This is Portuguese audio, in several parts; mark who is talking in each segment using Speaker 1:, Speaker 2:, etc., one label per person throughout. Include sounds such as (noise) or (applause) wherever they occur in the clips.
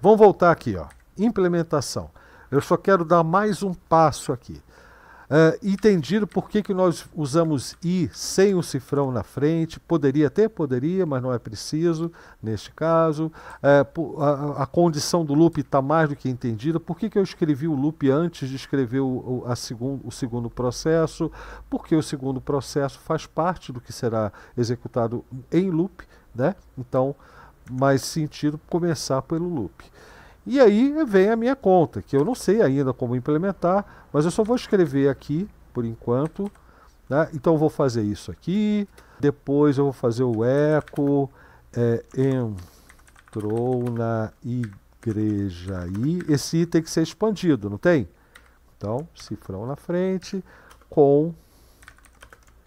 Speaker 1: Vamos voltar aqui, ó. Implementação. Eu só quero dar mais um passo aqui. Uh, entendido por que, que nós usamos I sem o cifrão na frente, poderia até poderia, mas não é preciso neste caso. Uh, a, a, condição do loop está mais do que entendida. Por que, que eu escrevi o loop antes de escrever o, o, o segundo processo? Porque o segundo processo faz parte do que será executado em loop, né? Então, mais sentido começar pelo loop. E aí vem a minha conta, que eu não sei ainda como implementar, mas eu só vou escrever aqui por enquanto. Né? Então vou fazer isso aqui, depois eu vou fazer o eco, é, entrou na igreja aí. esse i tem que ser expandido, não tem? Então, cifrão na frente, com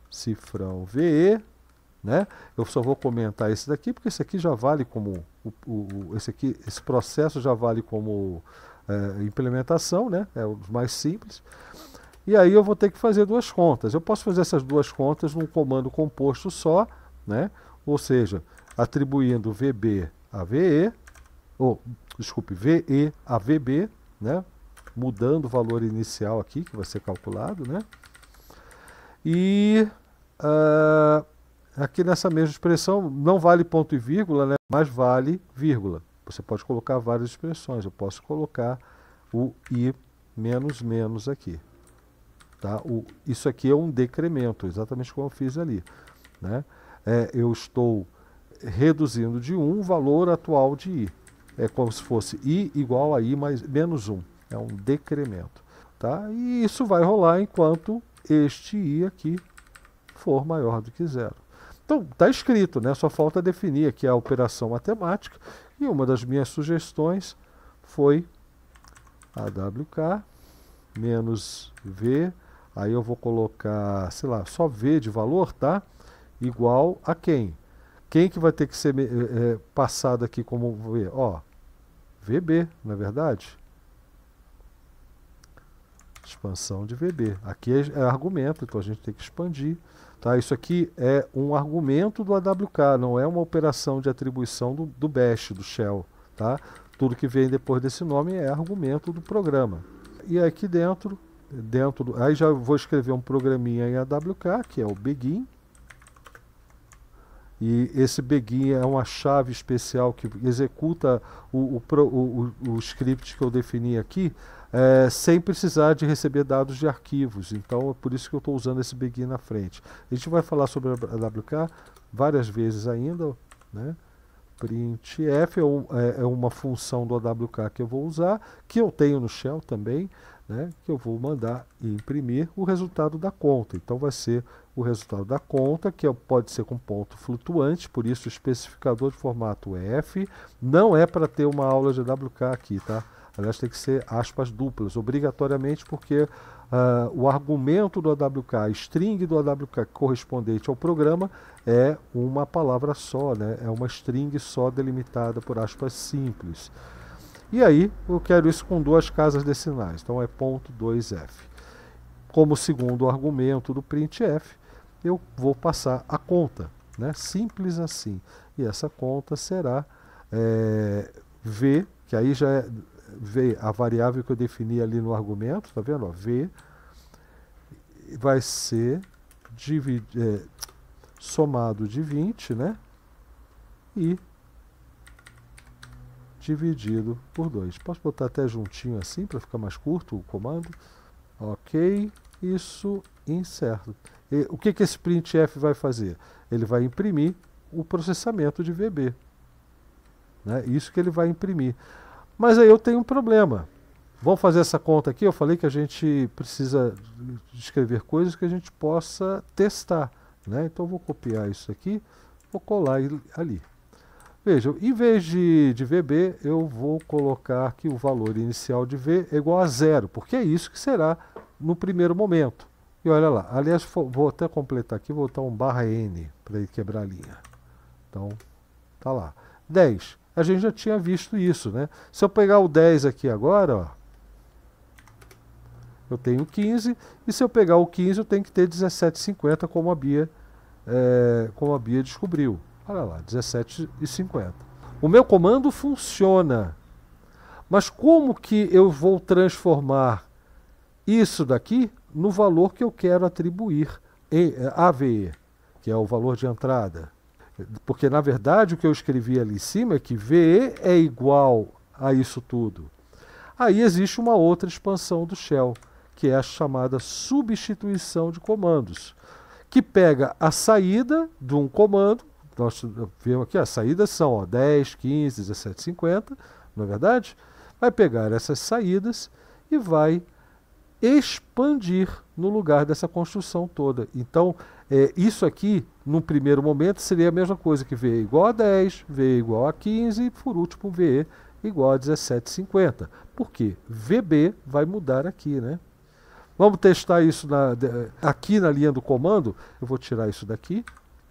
Speaker 1: cifrão VE, né? Eu só vou comentar esse daqui porque esse aqui já vale como o, o, esse aqui, esse processo já vale como é, implementação, né? É o mais simples. E aí eu vou ter que fazer duas contas. Eu posso fazer essas duas contas num comando composto só, né? Ou seja, atribuindo VB a VE, ou desculpe, VE a VB, né? Mudando o valor inicial aqui que vai ser calculado, né? E uh, Aqui nessa mesma expressão, não vale ponto e vírgula, né? mas vale vírgula. Você pode colocar várias expressões. Eu posso colocar o i menos menos aqui. Tá? O, isso aqui é um decremento, exatamente como eu fiz ali. Né? É, eu estou reduzindo de 1 o valor atual de i. É como se fosse i igual a i mais, menos 1. É um decremento. Tá? E isso vai rolar enquanto este i aqui for maior do que zero. Então, está escrito, né? só falta definir aqui a operação matemática. E uma das minhas sugestões foi AWK menos V, aí eu vou colocar, sei lá, só V de valor, tá? Igual a quem? Quem que vai ter que ser é, passado aqui como V? Ó, VB, na é verdade? Expansão de VB. Aqui é, é argumento, então a gente tem que expandir. Tá? Isso aqui é um argumento do AWK, não é uma operação de atribuição do, do bash, do shell. Tá? Tudo que vem depois desse nome é argumento do programa. E aqui dentro, dentro aí já vou escrever um programinha em AWK, que é o begin, e esse begin é uma chave especial que executa o, o, o, o script que eu defini aqui é, sem precisar de receber dados de arquivos. Então é por isso que eu estou usando esse begin na frente. A gente vai falar sobre a AWK várias vezes ainda. Né? Printf é, é, é uma função do AWK que eu vou usar, que eu tenho no Shell também, né? que eu vou mandar imprimir o resultado da conta. Então vai ser o resultado da conta, que é pode ser com ponto flutuante, por isso o especificador de formato F. Não é para ter uma aula de WK aqui, tá? Aliás, tem que ser aspas duplas, obrigatoriamente, porque uh, o argumento do AWK, a string do AWK correspondente ao programa é uma palavra só, né? é uma string só delimitada por aspas simples. E aí, eu quero isso com duas casas decimais, então é ponto 2F como segundo argumento do printf, eu vou passar a conta. Né? Simples assim. E essa conta será é, V, que aí já é V, a variável que eu defini ali no argumento, tá vendo? v vai ser é, somado de 20, né? E dividido por 2. Posso botar até juntinho assim para ficar mais curto o comando? Ok, isso incerto. E, o que, que esse printf vai fazer? Ele vai imprimir o processamento de VB. Né? Isso que ele vai imprimir. Mas aí eu tenho um problema. Vamos fazer essa conta aqui. Eu falei que a gente precisa escrever coisas que a gente possa testar. Né? Então vou copiar isso aqui, vou colar ali. Vejam, em vez de, de VB, eu vou colocar que o valor inicial de V é igual a zero, porque é isso que será no primeiro momento. E olha lá, aliás, vou até completar aqui, vou botar um barra N para ele quebrar a linha. Então, tá lá. 10. A gente já tinha visto isso, né? Se eu pegar o 10 aqui agora, ó, eu tenho 15, e se eu pegar o 15, eu tenho que ter 17,50, como a Bia, é, como a Bia descobriu. Olha lá, 17,50. O meu comando funciona, mas como que eu vou transformar isso daqui no valor que eu quero atribuir é, a VE, que é o valor de entrada. Porque, na verdade, o que eu escrevi ali em cima é que VE é igual a isso tudo. Aí existe uma outra expansão do shell, que é a chamada substituição de comandos, que pega a saída de um comando, nós vemos aqui, as saídas são ó, 10, 15, 17, 50, não é verdade? Vai pegar essas saídas e vai expandir no lugar dessa construção toda. Então, é, isso aqui, num primeiro momento, seria a mesma coisa que V é igual a 10, V é igual a 15 e, por último, V é igual a 17,50. Por quê? VB vai mudar aqui, né? Vamos testar isso na, aqui na linha do comando. Eu vou tirar isso daqui,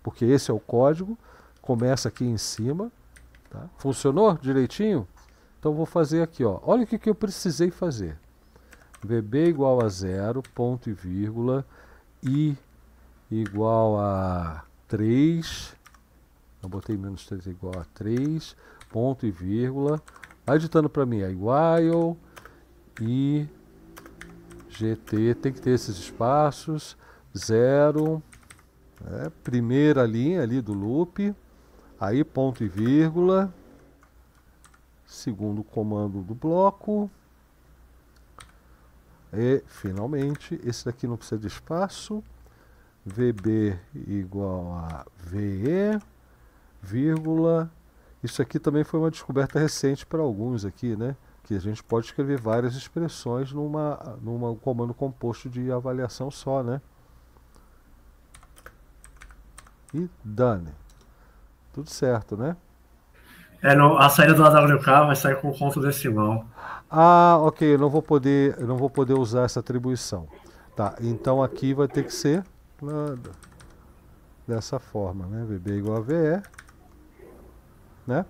Speaker 1: porque esse é o código. Começa aqui em cima. Tá? Funcionou direitinho? Então vou fazer aqui. Ó. Olha o que, que eu precisei fazer. VB igual a zero, ponto e vírgula, I igual a 3, eu botei menos 3 é igual a 3, ponto e vírgula, vai ditando para mim, é while, I, GT, tem que ter esses espaços, zero, né, primeira linha ali do loop, aí ponto e vírgula, segundo comando do bloco, e finalmente, esse daqui não precisa de espaço. VB igual a VE, vírgula. Isso aqui também foi uma descoberta recente para alguns aqui, né? Que a gente pode escrever várias expressões numa, numa comando composto de avaliação só, né? E done. Tudo certo, né? É, a saída do AWK vai sair com o ponto decimal. Ah, ok, eu não vou poder, não vou poder usar essa atribuição. Tá, então aqui vai ter que ser dessa forma, né? VB igual a VE, né?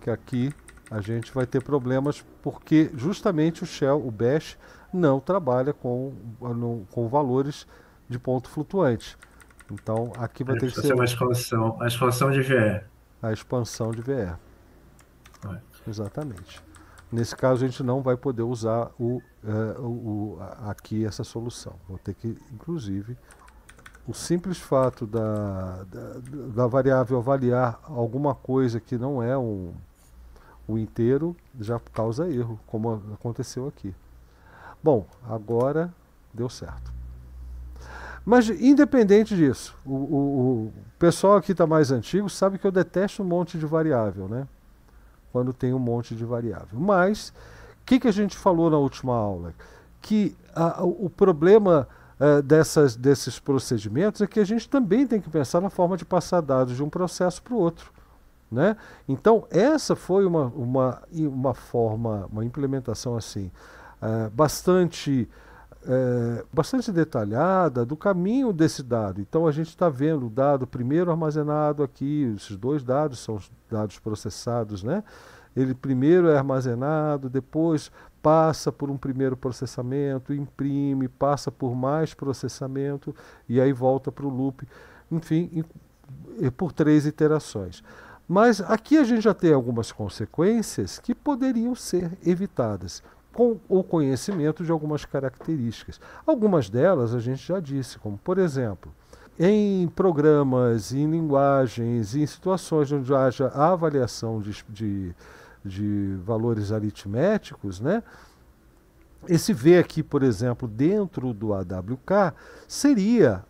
Speaker 1: Que aqui a gente vai ter problemas porque justamente o shell, o bash, não trabalha com, com valores de ponto flutuante. Então aqui vai é, ter que ser... ser uma expansão, a expansão de VE. A expansão de VE. É. Exatamente. Nesse caso, a gente não vai poder usar o, uh, o, aqui essa solução. Vou ter que, inclusive, o simples fato da, da, da variável avaliar alguma coisa que não é um, o inteiro já causa erro, como aconteceu aqui. Bom, agora deu certo. Mas independente disso, o, o, o pessoal aqui está mais antigo sabe que eu detesto um monte de variável, né? quando tem um monte de variável. Mas o que, que a gente falou na última aula? Que a, o problema eh, dessas, desses procedimentos é que a gente também tem que pensar na forma de passar dados de um processo para o outro. Né? Então, essa foi uma, uma, uma forma, uma implementação assim, eh, bastante é, bastante detalhada do caminho desse dado. Então a gente está vendo o dado primeiro armazenado aqui, esses dois dados são os dados processados, né? Ele primeiro é armazenado, depois passa por um primeiro processamento, imprime, passa por mais processamento e aí volta para o loop, enfim, por três iterações. Mas aqui a gente já tem algumas consequências que poderiam ser evitadas com o conhecimento de algumas características. Algumas delas a gente já disse, como por exemplo, em programas, em linguagens, em situações onde haja avaliação de, de, de valores aritméticos, né? Esse V aqui, por exemplo, dentro do AWK, seria,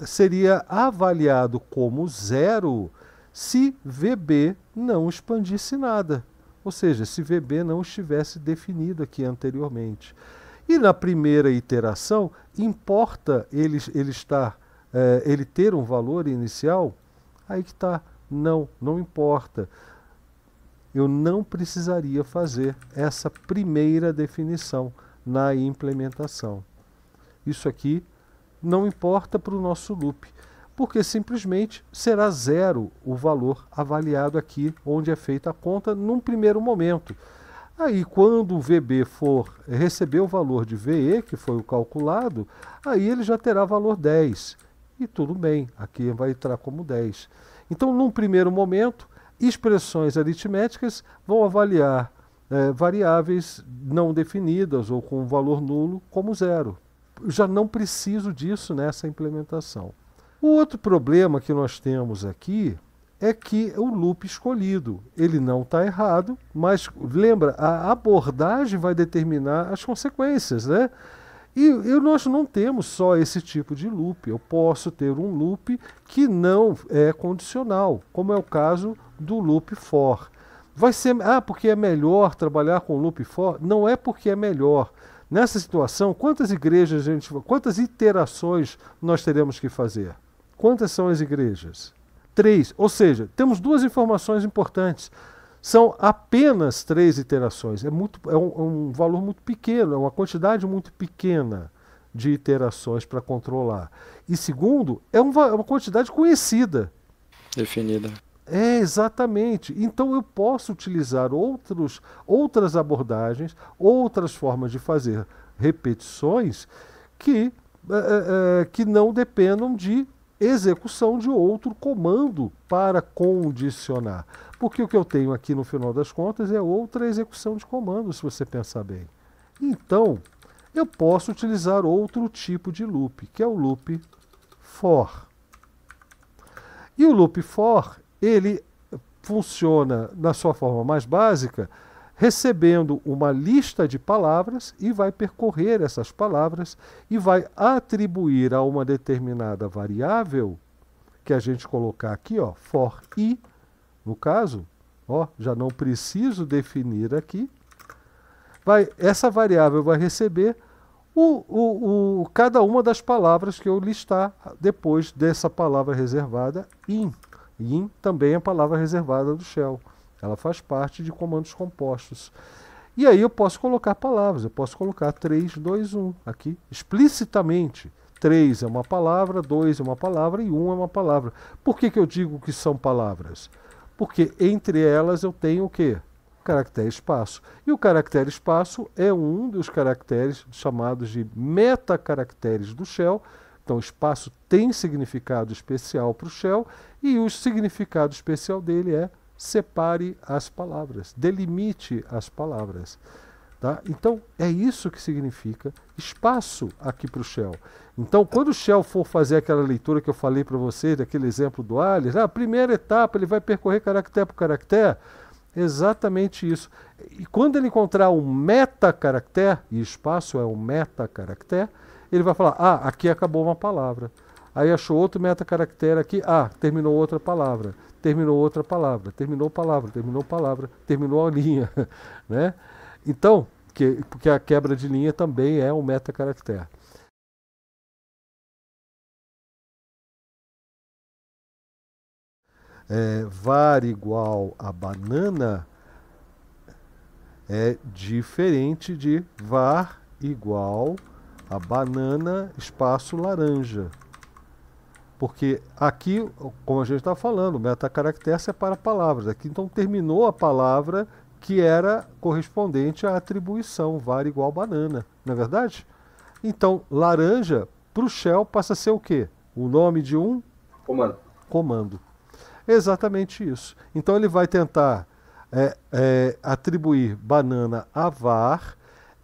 Speaker 1: seria avaliado como zero se VB não expandisse nada. Ou seja, se VB não estivesse definido aqui anteriormente. E na primeira iteração, importa ele, ele, estar, eh, ele ter um valor inicial? Aí que está, não, não importa. Eu não precisaria fazer essa primeira definição na implementação. Isso aqui não importa para o nosso loop porque simplesmente será zero o valor avaliado aqui onde é feita a conta num primeiro momento. Aí, quando o VB for receber o valor de VE, que foi o calculado, aí ele já terá valor 10. E tudo bem, aqui vai entrar como 10. Então, num primeiro momento, expressões aritméticas vão avaliar é, variáveis não definidas ou com valor nulo como zero. já não preciso disso nessa implementação. O outro problema que nós temos aqui é que o loop escolhido, ele não está errado, mas lembra, a abordagem vai determinar as consequências, né? E, e, nós não temos só esse tipo de loop. Eu posso ter um loop que não é condicional, como é o caso do loop for. Vai ser, ah, porque é melhor trabalhar com loop for? Não é porque é melhor. Nessa situação, quantas igrejas a gente, quantas iterações nós teremos que fazer? Quantas são as igrejas? Três. Ou seja, temos duas informações importantes. São apenas três iterações. É, muito, é um, é um valor muito pequeno, é uma quantidade muito pequena de iterações para controlar. E segundo, é uma, é uma quantidade conhecida. Definida. É, exatamente. Então eu posso utilizar outros, outras abordagens, outras formas de fazer repetições que, é, é, que não dependam de execução de outro comando para condicionar. Porque o que eu tenho aqui no final das contas é outra execução de comando, se você pensar bem. Então, eu posso utilizar outro tipo de loop, que é o loop for. E o loop for, ele funciona na sua forma mais básica recebendo uma lista de palavras e vai percorrer essas palavras e vai atribuir a uma determinada variável que a gente colocar aqui, ó, for i, no caso, ó, já não preciso definir aqui. Vai, essa variável vai receber o, o, o, cada uma das palavras que eu listar depois dessa palavra reservada in. In também é a palavra reservada do shell. Ela faz parte de comandos compostos. E aí eu posso colocar palavras, eu posso colocar 3, 2, 1 aqui, explicitamente. 3 é uma palavra, 2 é uma palavra e 1 é uma palavra. Por que, que eu digo que são palavras? Porque entre elas eu tenho o quê? Caractere espaço. E o caractere espaço é um dos caracteres chamados de metacaracteres do shell. Então, espaço tem significado especial para o shell e o significado especial dele é separe as palavras, delimite as palavras. Tá? Então, é isso que significa espaço aqui para o Shell. Então, quando o Shell for fazer aquela leitura que eu falei para vocês, daquele exemplo do Alice, a ah, primeira etapa ele vai percorrer caractere por caractere, exatamente isso. E quando ele encontrar um caractere e espaço é um caractere, ele vai falar, ah, aqui acabou uma palavra. Aí achou outro meta caractere aqui, ah, terminou outra palavra terminou outra palavra, terminou palavra, terminou palavra, terminou a linha, (laughs) né? Então, que, porque a quebra de linha também é um metacaractere. É, var igual a banana é diferente de var igual a banana espaço laranja. Porque aqui, como a gente está falando, o metacaractere separa palavras. Aqui, então, terminou a palavra que era correspondente à atribuição, var igual banana, não é verdade? Então, laranja, para o shell, passa a ser o quê? O nome de um? Comando. Comando. Exatamente isso. Então, ele vai tentar é, é, atribuir banana a var,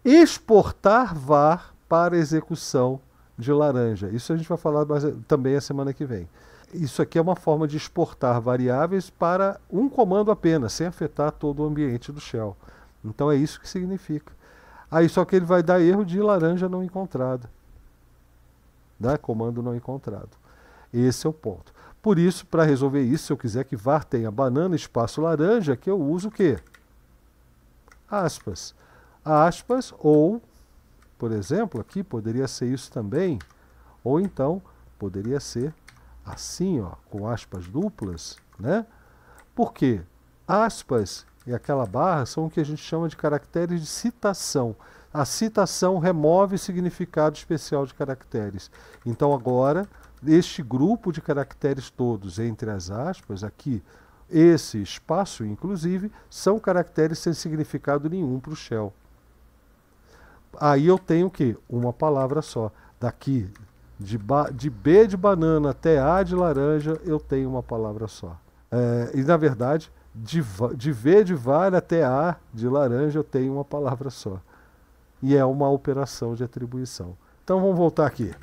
Speaker 1: exportar var para execução de laranja. Isso a gente vai falar mais, também a semana que vem. Isso aqui é uma forma de exportar variáveis para um comando apenas, sem afetar todo o ambiente do shell. Então é isso que significa. Aí só que ele vai dar erro de laranja não encontrada. Né? Comando não encontrado. Esse é o ponto. Por isso, para resolver isso, se eu quiser que var tenha banana espaço laranja, que eu uso o quê? Aspas. Aspas ou por exemplo, aqui poderia ser isso também, ou então poderia ser assim, ó, com aspas duplas, né? Porque aspas e aquela barra são o que a gente chama de caracteres de citação. A citação remove significado especial de caracteres. Então agora, este grupo de caracteres todos entre as aspas aqui, esse espaço inclusive, são caracteres sem significado nenhum para o shell. Aí eu tenho que uma palavra só. Daqui de, de, B de banana até A de laranja, eu tenho uma palavra só. É, e na verdade, de, de V de vara até A de laranja, eu tenho uma palavra só. E é uma operação de atribuição. Então vamos voltar aqui.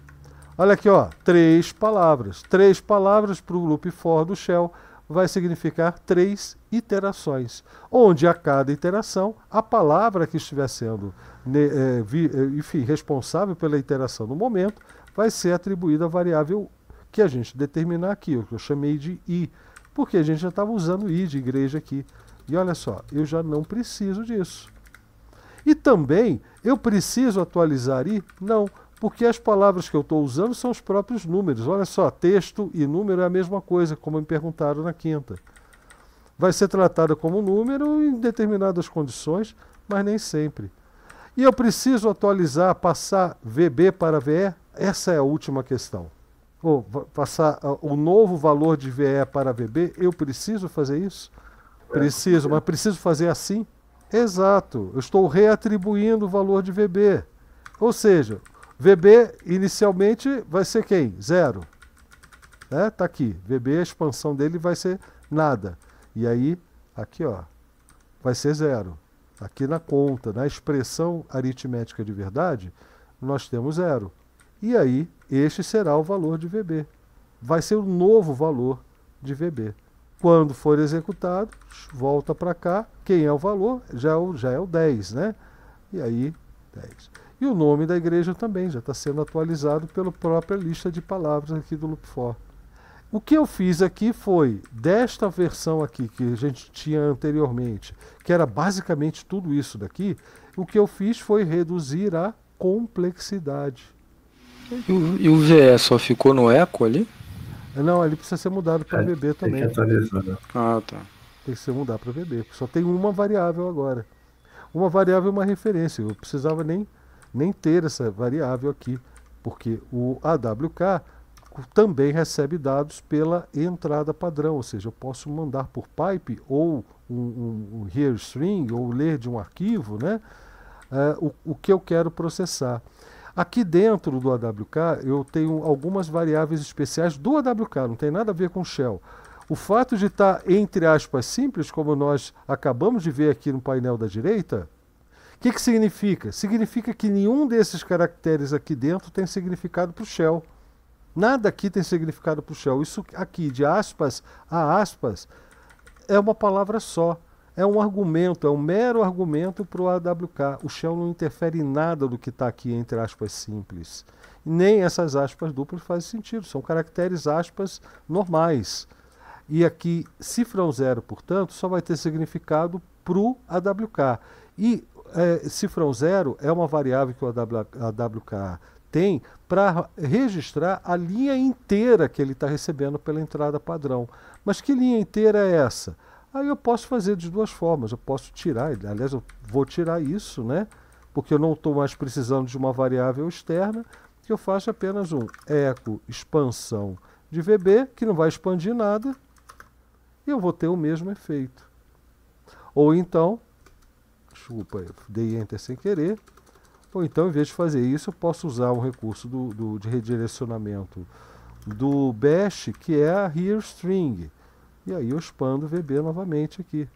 Speaker 1: Olha aqui, ó, três palavras. Três palavras para o loop for do shell vai significar três iterações, onde a cada iteração a palavra que estiver sendo né, é, é, enfim, responsável pela iteração no momento vai ser atribuída à variável que a gente determinar aqui, o que eu chamei de i, porque a gente já estava usando i de igreja aqui. E olha só, eu já não preciso disso. E também, eu preciso atualizar i? Não, porque as palavras que eu estou usando são os próprios números. Olha só, texto e número é a mesma coisa, como me perguntaram na quinta vai ser tratada como número em determinadas condições, mas nem sempre. E eu preciso atualizar, passar VB para VE? Essa é a última questão. Ou passar ah, o novo valor de VE para VB, eu preciso fazer isso? É, preciso, mas preciso fazer assim? Exato, eu estou reatribuindo o valor de VB. Ou seja, VB inicialmente vai ser quem? Zero. Está né? aqui, VB, a expansão dele vai ser nada. E aí, aqui ó, vai ser zero. Aqui na conta, na expressão aritmética de verdade, nós temos zero. E aí, este será o valor de VB. Vai ser o novo valor de VB. Quando for executado, volta para cá. Quem é o valor? Já é o, já é o 10, né? E aí, 10. E o nome da igreja também já está sendo atualizado pela própria lista de palavras aqui do for o que eu fiz aqui foi, desta versão aqui que a gente tinha anteriormente, que era basicamente tudo isso daqui, o que eu fiz foi reduzir a complexidade. E o, e o VE só ficou no eco ali? Não, ali precisa ser mudado para é, VB também. Tem que atualizar. Né? Ah, tá. Tem que ser mudado para VB. Só tem uma variável agora. Uma variável é uma referência. Eu precisava nem, nem ter essa variável aqui. Porque o AWK também recebe dados pela entrada padrão, ou seja, eu posso mandar por pipe ou um, um, um ou ler de um arquivo né, uh, o, o que eu quero processar. Aqui dentro do AWK eu tenho algumas variáveis especiais do AWK, não tem nada a ver com Shell. O fato de estar, tá, entre aspas, simples, como nós acabamos de ver aqui no painel da direita, o que, que significa? Significa que nenhum desses caracteres aqui dentro tem significado para o Shell. Nada aqui tem significado para o Shell. Isso aqui, de aspas a aspas, é uma palavra só. É um argumento, é um mero argumento para o AWK. O Shell não interfere em nada do que está aqui entre aspas simples. Nem essas aspas duplas fazem sentido. São caracteres aspas normais. E aqui, cifrão zero, portanto, só vai ter significado para o AWK. E é, cifrão zero é uma variável que o AWK tem para registrar a linha inteira que ele está recebendo pela entrada padrão. Mas que linha inteira é essa? Aí eu posso fazer de duas formas. Eu posso tirar, aliás, eu vou tirar isso, né? Porque eu não estou mais precisando de uma variável externa, que eu faço apenas um eco expansão de VB, que não vai expandir nada, e eu vou ter o mesmo efeito. Ou então, desculpa, eu dei enter sem querer, ou então, em vez de fazer isso, eu posso usar um recurso do, do, de redirecionamento do bash, que é a here string. E aí eu expando VB novamente aqui.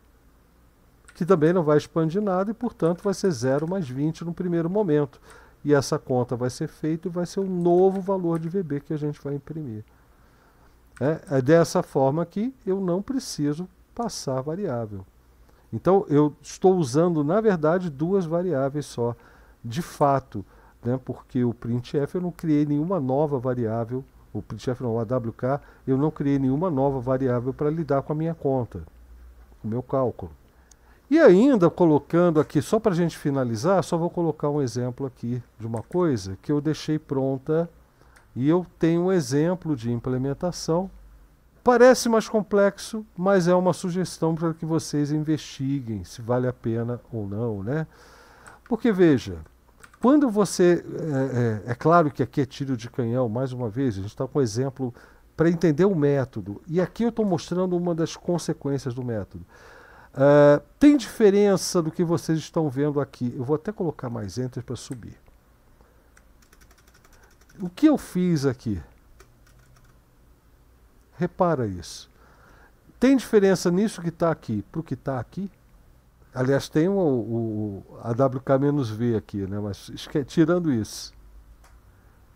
Speaker 1: Que também não vai expandir nada e, portanto, vai ser 0 mais 20 no primeiro momento. E essa conta vai ser feita e vai ser um novo valor de VB que a gente vai imprimir. É, é dessa forma que eu não preciso passar variável. Então, eu estou usando, na verdade, duas variáveis só de fato, né, porque o printf eu não criei nenhuma nova variável, o printf não, o AWK, eu não criei nenhuma nova variável para lidar com a minha conta, com o meu cálculo. E ainda colocando aqui, só para a gente finalizar, só vou colocar um exemplo aqui de uma coisa que eu deixei pronta e eu tenho um exemplo de implementação. Parece mais complexo, mas é uma sugestão para que vocês investiguem se vale a pena ou não, né? Porque veja, quando você. É, é, é, claro que aqui é tiro de canhão, mais uma vez, a gente está com um exemplo para entender o método. E aqui eu estou mostrando uma das consequências do método. Uh, tem diferença do que vocês estão vendo aqui. Eu vou até colocar mais enter para subir. O que eu fiz aqui? Repara isso. Tem diferença nisso que está aqui para o que está aqui? Aliás, tem o, o, a WK-V aqui, né? mas tirando isso,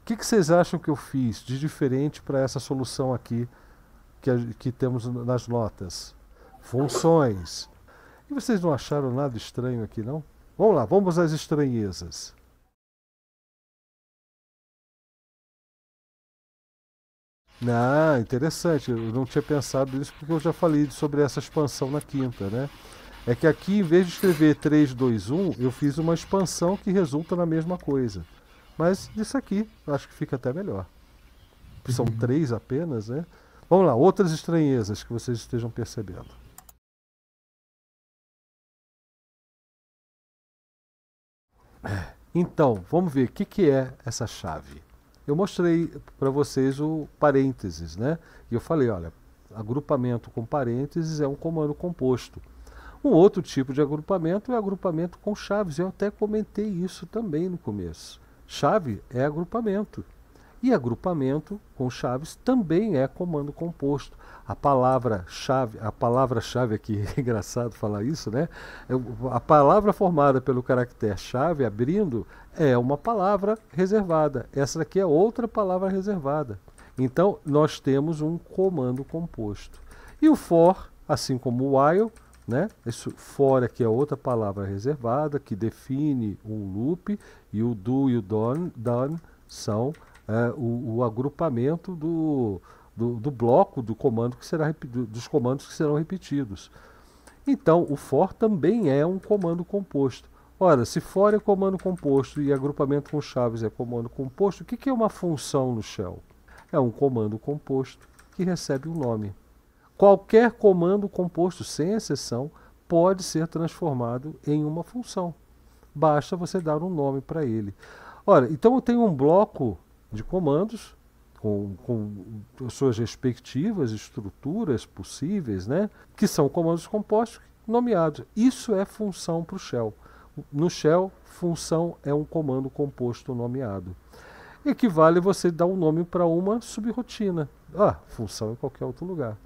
Speaker 1: o que, que, vocês acham que eu fiz de diferente para essa solução aqui que, que temos nas notas? Funções. E vocês não acharam nada estranho aqui, não? Vamos lá, vamos às estranhezas. Ah, interessante. Eu não tinha pensado nisso porque eu já falei sobre essa expansão na quinta, né? É que aqui, em vez de escrever 3, 2, 1, eu fiz uma expansão que resulta na mesma coisa. Mas isso aqui, acho que fica até melhor. São uhum. três apenas, né? Vamos lá, outras estranhezas que vocês estejam percebendo. Então, vamos ver o que, que é essa chave. Eu mostrei para vocês o parênteses, né? E eu falei, olha, agrupamento com parênteses é um comando composto. Um outro tipo de agrupamento é agrupamento com chaves. Eu até comentei isso também no começo. Chave é agrupamento. E agrupamento com chaves também é comando composto. A palavra chave, a palavra chave aqui, (laughs) é engraçado falar isso, né? É a palavra formada pelo caractere chave, abrindo, é uma palavra reservada. Essa aqui é outra palavra reservada. Então, nós temos um comando composto. E o for, assim como o while, né? Isso fora que é outra palavra reservada que define um loop e o do e o done, done são é, o, o, agrupamento do, do, do, bloco do comando que será dos comandos que serão repetidos. Então o for também é um comando composto. Ora, se for é comando composto e agrupamento com chaves é comando composto, o que, que é uma função no shell? É um comando composto que recebe um nome. Qualquer comando composto, sem exceção, pode ser transformado em uma função. Basta você dar um nome para ele. Olha, então eu tenho um bloco de comandos com, com suas respectivas estruturas possíveis, né? que são comandos compostos nomeados. Isso é função para o shell. No shell, função é um comando composto nomeado. Equivale você dar um nome para uma subrotina. Ah, função em qualquer outro lugar.